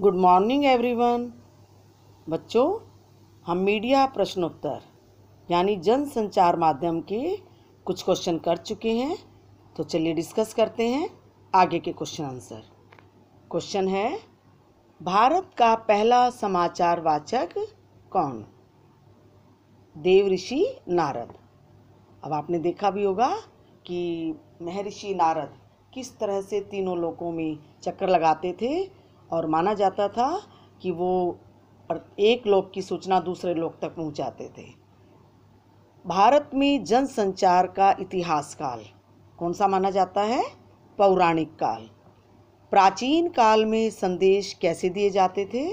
good morning everyone बच्चों हम media प्रश्नोत्तर यानी जन संचार माध्यम के कुछ क्वेश्चन कर चुके हैं तो चलिए डिस्कस करते हैं आगे के क्वेश्चन आंसर क्वेश्चन है भारत का पहला समाचार वाचक कौन देव ऋषि नारद अब आपने देखा भी होगा कि महर्षि नारद किस तरह से तीनों लोगों में चक्कर लगाते थे और माना जाता था कि वो एक लोक की सूचना दूसरे लोक तक पहुंचाते थे भारत में जनसंचार का इतिहास काल कौन सा माना जाता है पौराणिक काल प्राचीन काल में संदेश कैसे दिए जाते थे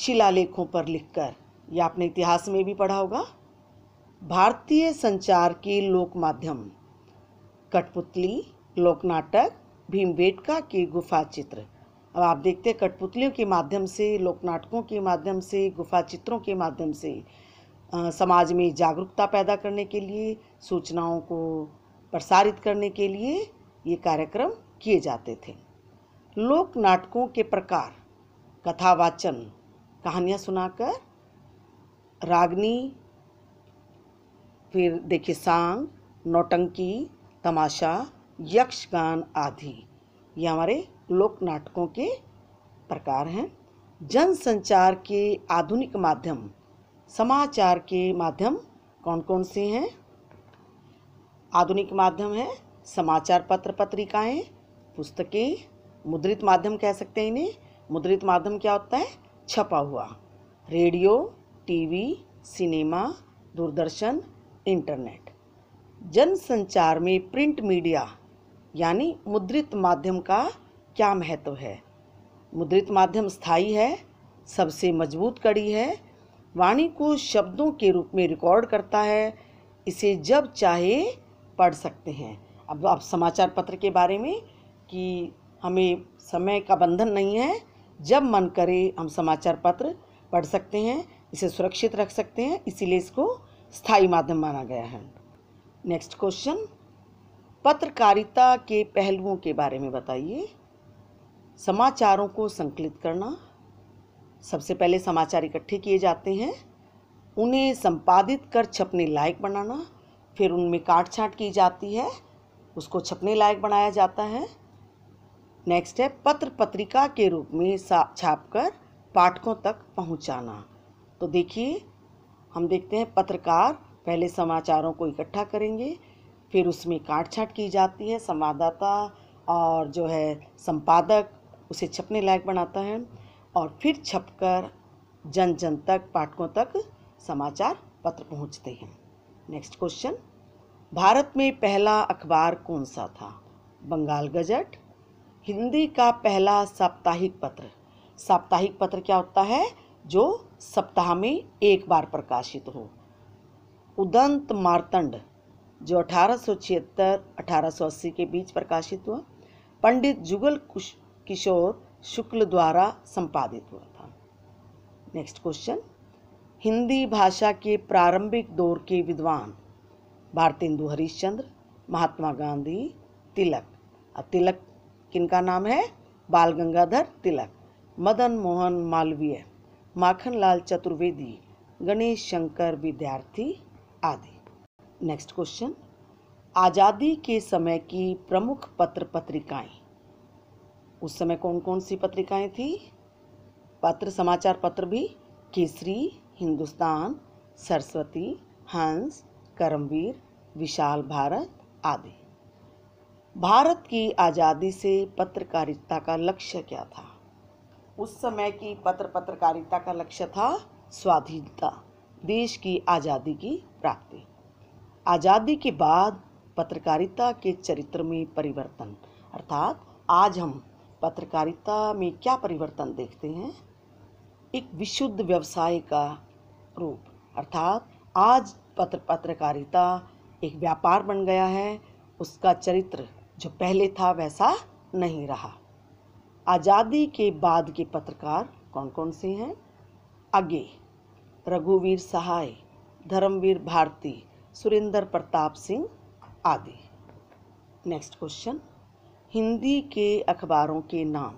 शिलालेखों पर लिखकर यह आपने इतिहास में भी पढ़ा होगा भारतीय संचार के लोक माध्यम कठपुतली लोकनाटक भीमबेटका के गुफा चित्र अब आप देखते हैं कठपुतलियों के माध्यम से लोक नाटकों के माध्यम से गुफा चित्रों के माध्यम से आ, समाज में जागरूकता पैदा करने के लिए सूचनाओं को प्रसारित करने के लिए ये कार्यक्रम किए जाते थे लोक नाटकों के प्रकार कथा वाचन कहानियाँ सुनाकर रागनी फिर देखिए सांग नौटंकी तमाशा यक्षगान आदि ये हमारे लोक नाटकों के प्रकार हैं जन संचार के आधुनिक माध्यम समाचार के माध्यम कौन कौन से हैं आधुनिक माध्यम है समाचार पत्र पत्रिकाएं पुस्तकें मुद्रित माध्यम कह सकते हैं इन्हें मुद्रित माध्यम क्या होता है छपा हुआ radio TV cinema Doordarshan internet जनसंचार में प्रिंट मीडिया यानी मुद्रित माध्यम का क्या महत्व है मुद्रित माध्यम स्थाई है सबसे मजबूत कड़ी है वाणी को शब्दों के रूप में रिकॉर्ड करता है इसे जब चाहे पढ़ सकते हैं अब आप समाचार पत्र के बारे में कि हमें समय का बंधन नहीं है जब मन करे हम समाचार पत्र पढ़ सकते हैं इसे सुरक्षित रख सकते हैं इसीलिए इसको स्थायी माध्यम माना गया है नेक्स्ट क्वेश्चन पत्रकारिता के पहलुओं के बारे में बताइए समाचारों को संकलित करना सबसे पहले समाचार इकट्ठे किए जाते हैं उन्हें संपादित कर छपने लायक बनाना फिर उनमें काट छाँट की जाती है उसको छपने लायक बनाया जाता है नेक्स्ट है पत्र पत्रिका के रूप में छाप कर पाठकों तक पहुंचाना तो देखिए हम देखते हैं पत्रकार पहले समाचारों को इकट्ठा करेंगे फिर उसमें काट छाँट की जाती है संवाददाता और जो है संपादक उसे छपने लायक बनाता है और फिर छपकर जन जन तक पाठकों तक समाचार पत्र पहुंचते हैं नेक्स्ट क्वेश्चन भारत में पहला अखबार कौन सा था बंगाल गजट हिंदी का पहला साप्ताहिक पत्र साप्ताहिक पत्र क्या होता है जो सप्ताह में एक बार प्रकाशित हो उदंत मार्तंड जो सौ अस्सी के बीच प्रकाशित हुआ पंडित जुगल कुश किशोर शुक्ल द्वारा संपादित हुआ था नेक्स्ट क्वेश्चन हिंदी भाषा के प्रारंभिक दौर के विद्वान भारतेंदु हरिश्चंद्र महात्मा गांधी तिलक और तिलक किनका नाम है बाल गंगाधर तिलक मदन मोहन मालवीय माखनलाल चतुर्वेदी गणेश शंकर विद्यार्थी आदि नेक्स्ट क्वेश्चन आज़ादी के समय की प्रमुख पत्र पत्रिकाएं उस समय कौन कौन सी पत्रिकाएं थी पत्र समाचार पत्र भी केसरी हिंदुस्तान सरस्वती हंस करमवीर विशाल भारत आदि भारत की आज़ादी से पत्रकारिता का लक्ष्य क्या था उस समय की पत्र पत्रकारिता का लक्ष्य था स्वाधीनता देश की आज़ादी की प्राप्ति आज़ादी के बाद पत्रकारिता के चरित्र में परिवर्तन अर्थात आज हम पत्रकारिता में क्या परिवर्तन देखते हैं एक विशुद्ध व्यवसाय का रूप अर्थात आज पत्र पत्रकारिता एक व्यापार बन गया है उसका चरित्र जो पहले था वैसा नहीं रहा आज़ादी के बाद के पत्रकार कौन कौन से हैं आगे रघुवीर सहाय धर्मवीर भारती सुरेंद्र प्रताप सिंह आदि नेक्स्ट क्वेश्चन हिंदी के अखबारों के नाम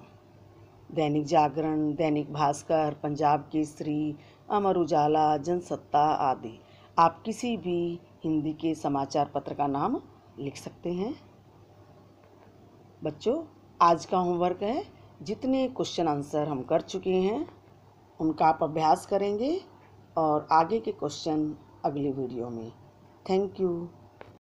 दैनिक जागरण दैनिक भास्कर पंजाब केसरी अमर उजाला जनसत्ता आदि आप किसी भी हिंदी के समाचार पत्र का नाम लिख सकते हैं बच्चों आज का होमवर्क है जितने क्वेश्चन आंसर हम कर चुके हैं उनका आप अभ्यास करेंगे और आगे के क्वेश्चन अगले वीडियो में थैंक यू